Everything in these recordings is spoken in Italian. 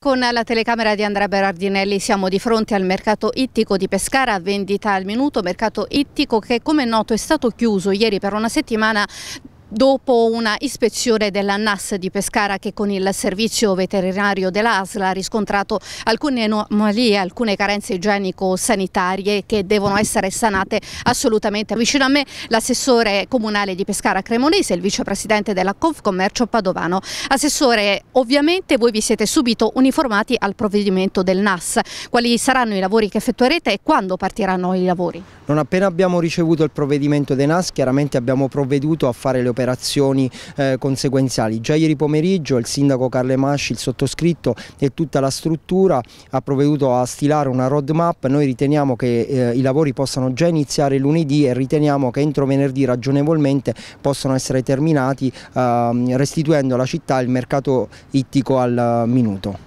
Con la telecamera di Andrea Berardinelli siamo di fronte al mercato ittico di Pescara, vendita al minuto, mercato ittico che come noto è stato chiuso ieri per una settimana Dopo una ispezione della NAS di Pescara che con il servizio veterinario dell'ASL ha riscontrato alcune anomalie, alcune carenze igienico-sanitarie che devono essere sanate assolutamente. Vicino a me l'assessore comunale di Pescara Cremonese, il vicepresidente della Confcommercio Padovano. Assessore, ovviamente voi vi siete subito uniformati al provvedimento del NAS. Quali saranno i lavori che effettuerete e quando partiranno i lavori? Non appena abbiamo ricevuto il provvedimento del NAS, chiaramente abbiamo provveduto a fare le operazioni operazioni eh, conseguenziali. Già ieri pomeriggio il sindaco Carle Masci, il sottoscritto e tutta la struttura ha provveduto a stilare una roadmap, noi riteniamo che eh, i lavori possano già iniziare lunedì e riteniamo che entro venerdì ragionevolmente possano essere terminati eh, restituendo alla città il mercato ittico al minuto.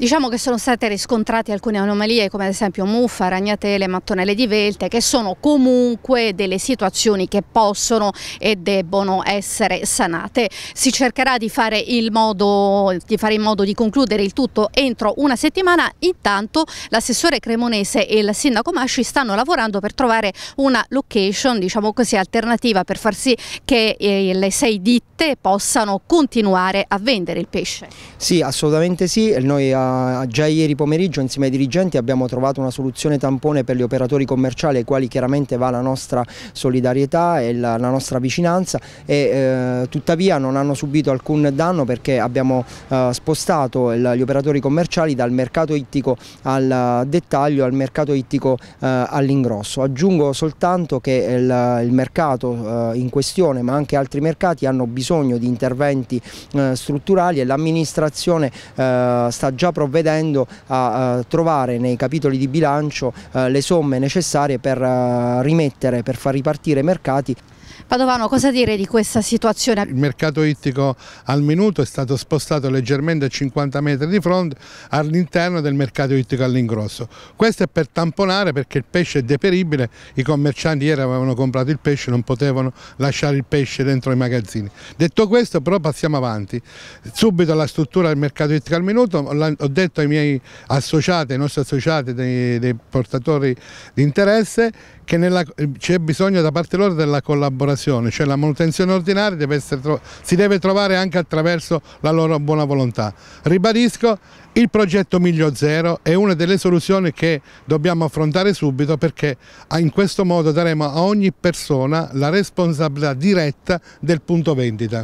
Diciamo che sono state riscontrate alcune anomalie come ad esempio muffa, ragnatele, mattonelle di velte che sono comunque delle situazioni che possono e debbono essere sanate. Si cercherà di fare, modo, di fare in modo di concludere il tutto entro una settimana, intanto l'assessore Cremonese e il sindaco Masci stanno lavorando per trovare una location diciamo così, alternativa per far sì che eh, le sei ditte possano continuare a vendere il pesce. Sì, assolutamente sì, noi già ieri pomeriggio insieme ai dirigenti abbiamo trovato una soluzione tampone per gli operatori commerciali ai quali chiaramente va la nostra solidarietà e la, la nostra vicinanza e uh, tuttavia non hanno subito alcun danno perché abbiamo uh, spostato il, gli operatori commerciali dal mercato ittico al dettaglio al mercato ittico eh, all'ingrosso. Aggiungo soltanto che il, il mercato in questione ma anche altri mercati hanno bisogno di interventi strutturali e l'amministrazione sta già provvedendo a trovare nei capitoli di bilancio eh, le somme necessarie per eh, rimettere, per far ripartire i mercati Padovano, cosa dire di questa situazione? Il mercato ittico al minuto è stato spostato leggermente a 50 metri di fronte all'interno del mercato ittico all'ingrosso. Questo è per tamponare perché il pesce è deperibile, i commercianti ieri avevano comprato il pesce, non potevano lasciare il pesce dentro i magazzini. Detto questo però passiamo avanti, subito la struttura del mercato ittico al minuto, ho detto ai miei associati, ai nostri associati dei, dei portatori di interesse che c'è bisogno da parte loro della collaborazione collaborazione, cioè la manutenzione ordinaria deve si deve trovare anche attraverso la loro buona volontà. Ribadisco, il progetto Miglio Zero è una delle soluzioni che dobbiamo affrontare subito perché ah, in questo modo daremo a ogni persona la responsabilità diretta del punto vendita.